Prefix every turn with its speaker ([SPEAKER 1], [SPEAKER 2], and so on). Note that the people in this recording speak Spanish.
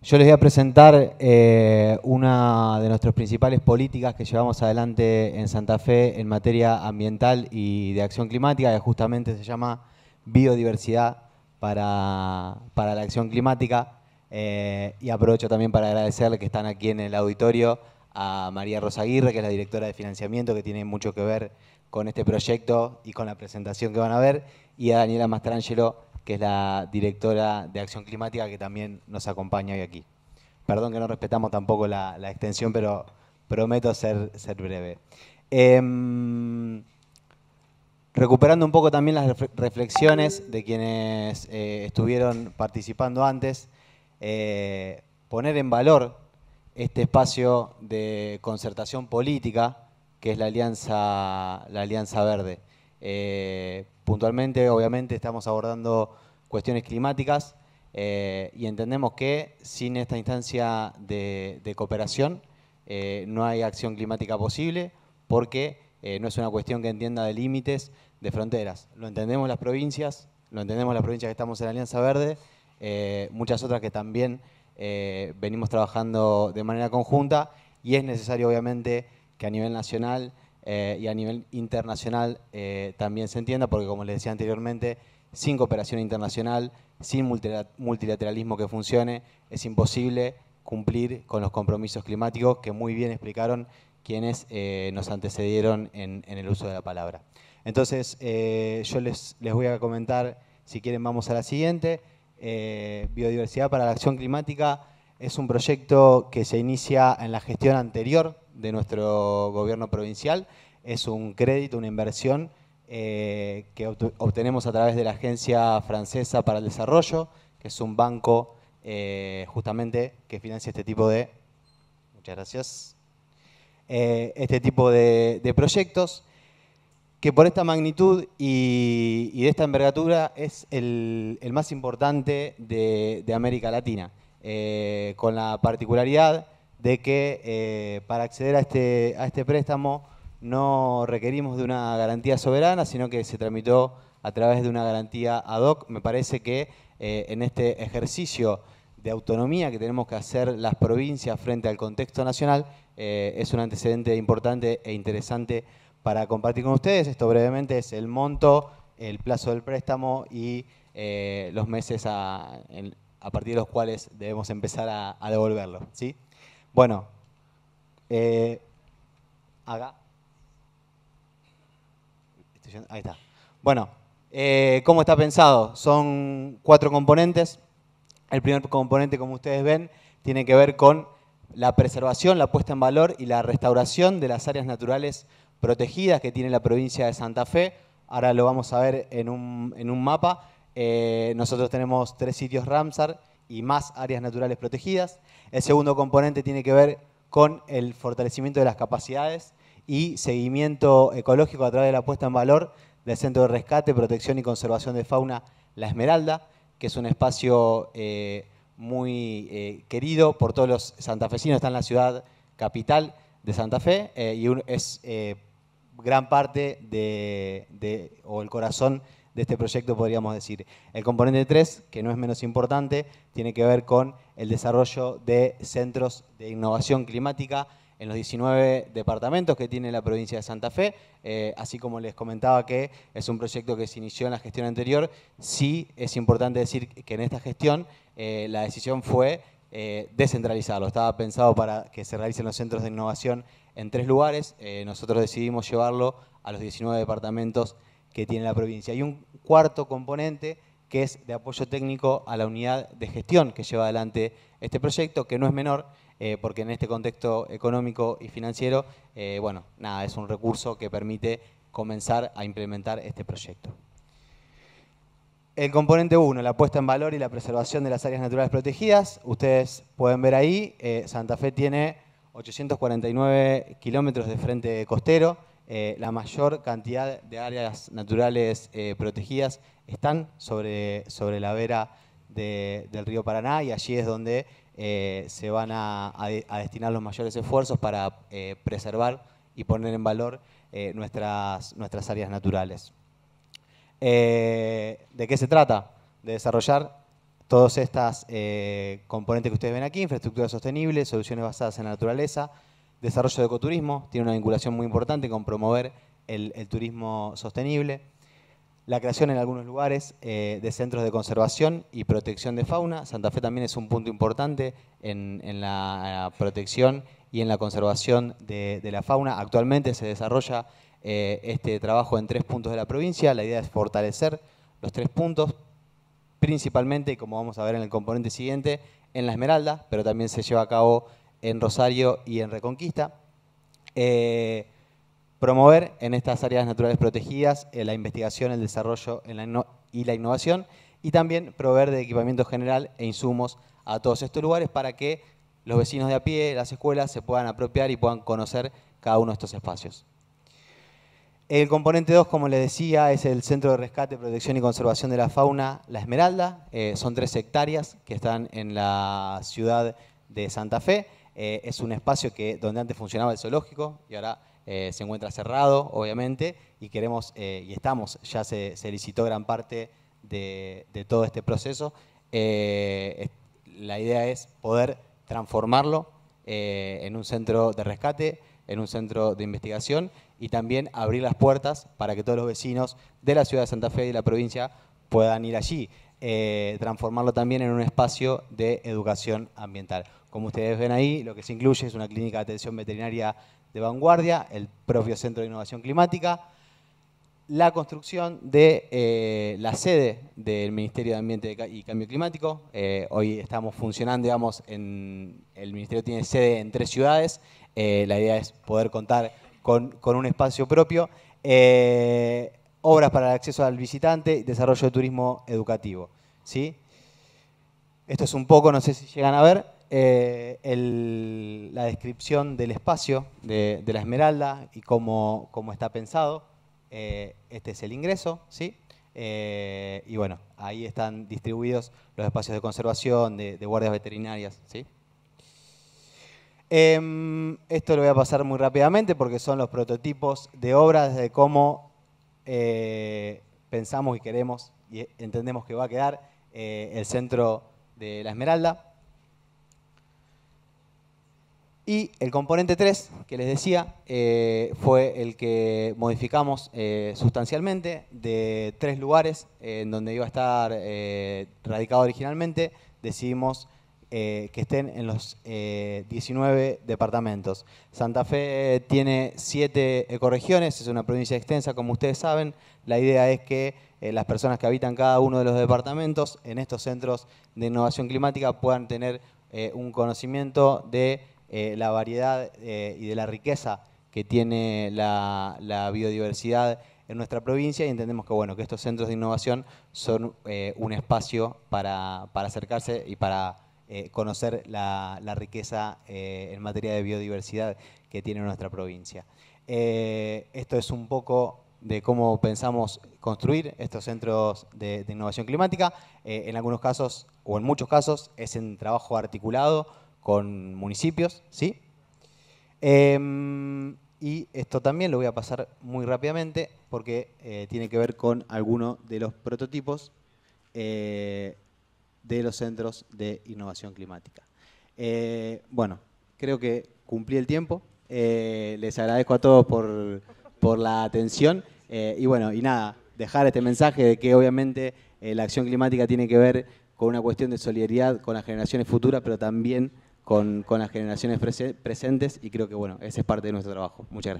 [SPEAKER 1] Yo les voy a presentar eh, una de nuestras principales políticas que llevamos adelante en Santa Fe en materia ambiental y de acción climática, que justamente se llama Biodiversidad para, la Acción Climática. Eh, y aprovecho también para agradecerle que están aquí en el auditorio a María Rosa que es la directora de financiamiento, que tiene mucho que ver con este proyecto y con la presentación que van a ver, y a Daniela Mastrangelo, que es la directora de Acción Climática, que también nos acompaña hoy aquí. Perdón que no respetamos tampoco la, extensión, pero prometo ser, ser breve. Em, recuperando un poco también las reflexiones de quienes eh, estuvieron participando antes, eh, poner en valor este espacio de concertación política que es la Alianza, la alianza Verde. Eh, puntualmente, obviamente, estamos abordando cuestiones climáticas eh, y entendemos que sin esta instancia de, cooperación eh, no hay acción climática posible porque eh, no es una cuestión que entienda de límites, de fronteras. Lo entendemos las provincias, lo entendemos las provincias que estamos en Alianza Verde, muchas otras que también venimos trabajando de manera conjunta y es necesario obviamente que a nivel nacional y a nivel internacional también se entienda porque como les decía anteriormente, sin cooperación internacional, sin multilateralismo que funcione, es imposible cumplir con los compromisos climáticos que muy bien explicaron quienes eh, nos antecedieron en, el uso de la palabra. Entonces, eh, yo les, voy a comentar, si quieren vamos a la siguiente, eh, Biodiversidad para la Acción Climática es un proyecto que se inicia en la gestión anterior de nuestro gobierno provincial, es un crédito, una inversión eh, que obtenemos a través de la Agencia Francesa para el Desarrollo, que es un banco eh, justamente que financia este tipo de... Muchas gracias. Eh, este tipo de, proyectos, que por esta magnitud y, de esta envergadura es el, más importante de, América Latina, con la particularidad de que para acceder a este, este préstamo no requerimos de una garantía soberana, sino que se tramitó a través de una garantía ad hoc. Me parece que eh, en este ejercicio de autonomía que tenemos que hacer las provincias frente al contexto nacional eh, es un antecedente importante e interesante para compartir con ustedes. Esto brevemente es el monto, el plazo del préstamo y eh, los meses a, partir de los cuales debemos empezar a, devolverlo. ¿sí? Bueno, haga. Ahí está. Bueno, eh, ¿cómo está pensado? Son cuatro componentes. El primer componente, como ustedes ven, tiene que ver con la preservación, la puesta en valor y la restauración de las áreas naturales protegidas que tiene la provincia de Santa Fe. Ahora lo vamos a ver en un, mapa. Eh, nosotros tenemos tres sitios Ramsar y más áreas naturales protegidas. El segundo componente tiene que ver con el fortalecimiento de las capacidades y seguimiento ecológico a través de la puesta en valor del Centro de Rescate, Protección y Conservación de Fauna La Esmeralda, que es un espacio eh, muy eh, querido por todos los santafesinos, está en la ciudad capital de Santa Fe eh, y es gran parte de, o el corazón de este proyecto, podríamos decir. El componente 3, que no es menos importante, tiene que ver con el desarrollo de centros de innovación climática en los 19 departamentos que tiene la provincia de Santa Fe. Eh, así como les comentaba que es un proyecto que se inició en la gestión anterior, sí es importante decir que en esta gestión eh, la decisión fue eh, descentralizarlo. Estaba pensado para que se realicen los centros de innovación en tres lugares. nosotros decidimos llevarlo a los 19 departamentos que tiene la provincia. Y un cuarto componente que es de apoyo técnico a la unidad de gestión que lleva adelante este proyecto, que no es menor, eh, porque en este contexto económico y financiero, eh, bueno, nada, es un recurso que permite comenzar a implementar este proyecto. El componente 1, la puesta en valor y la preservación de las áreas naturales protegidas. Ustedes pueden ver ahí, eh, Santa Fe tiene 849 kilómetros de frente costero, la mayor cantidad de áreas naturales protegidas están sobre, la vera del río Paraná y allí es donde eh, se van a, destinar los mayores esfuerzos para eh, preservar y poner en valor eh, nuestras, nuestras áreas naturales. ¿De qué se trata? De desarrollar todas estas componentes que ustedes ven aquí, infraestructura sostenible, soluciones basadas en la naturaleza, desarrollo de ecoturismo, tiene una vinculación muy importante con promover el, el turismo sostenible, la creación en algunos lugares eh, de centros de conservación y protección de fauna. Santa Fe también es un punto importante en, la protección y en la conservación de, la fauna. Actualmente se desarrolla eh, este trabajo en tres puntos de la provincia. La idea es fortalecer los tres puntos, principalmente, como vamos a ver en el componente siguiente, en La Esmeralda, pero también se lleva a cabo en Rosario y en Reconquista. Eh, Promover en estas áreas naturales protegidas eh, la investigación, el desarrollo y la innovación y también proveer de equipamiento general e insumos a todos estos lugares para que los vecinos de a pie, las escuelas, se puedan apropiar y puedan conocer cada uno de estos espacios. El componente 2, como les decía, es el Centro de Rescate, Protección y Conservación de la Fauna La Esmeralda. Eh, son tres hectáreas que están en la ciudad de Santa Fe. Eh, es un espacio que, donde antes funcionaba el zoológico y ahora eh, se encuentra cerrado, obviamente, y queremos, eh, y estamos, ya se, licitó gran parte de, todo este proceso. Eh, la idea es poder transformarlo en un centro de rescate, en un centro de investigación y también abrir las puertas para que todos los vecinos de la ciudad de Santa Fe y de la provincia puedan ir allí. Eh, transformarlo también en un espacio de educación ambiental. Como ustedes ven ahí, lo que se incluye es una clínica de atención veterinaria de vanguardia, el propio Centro de Innovación Climática, la construcción de eh, la sede del Ministerio de Ambiente y Cambio Climático. Eh, hoy estamos funcionando, digamos, en, el Ministerio tiene sede en tres ciudades. la idea es poder contar con un espacio propio obras para el acceso al visitante, y desarrollo de turismo educativo. ¿sí? Esto es un poco, no sé si llegan a ver, eh, la descripción del espacio de, la Esmeralda y cómo, está pensado. Eh, este es el ingreso, ¿sí? Eh, y bueno, ahí están distribuidos los espacios de conservación, de, guardias veterinarias, ¿sí? Em, esto lo voy a pasar muy rápidamente porque son los prototipos de obras de cómo eh, pensamos y queremos y entendemos que va a quedar eh, el centro de la Esmeralda. Y el componente 3, que les decía, eh, fue el que modificamos sustancialmente de tres lugares en donde iba a estar radicado originalmente. Decidimos eh, que estén en los 19 eh, departamentos. Santa Fe tiene 7 ecorregiones, es una provincia extensa, como ustedes saben. La idea es que eh, las personas que habitan cada uno de los departamentos en estos centros de innovación climática puedan tener un conocimiento de la variedad y de la riqueza que tiene la, biodiversidad en nuestra provincia y entendemos que, bueno, que estos centros de innovación son un espacio para, para acercarse y para eh, conocer la, riqueza eh, en materia de biodiversidad que tiene nuestra provincia. Eh, esto es un poco de cómo pensamos construir estos centros de, innovación climática. en algunos casos, o en muchos casos, es en trabajo articulado con municipios, ¿sí? Em, y esto también lo voy a pasar muy rápidamente porque tiene que ver con alguno de los prototipos de los centros de innovación climática. Eh, bueno, creo que cumplí el tiempo. Eh, les agradezco a todos por, la atención. Eh, y bueno, y nada, dejar este mensaje de que obviamente la acción climática tiene que ver con una cuestión de solidaridad con las generaciones futuras, pero también con, las generaciones presentes y creo que bueno, ese es parte de nuestro trabajo. Muchas gracias.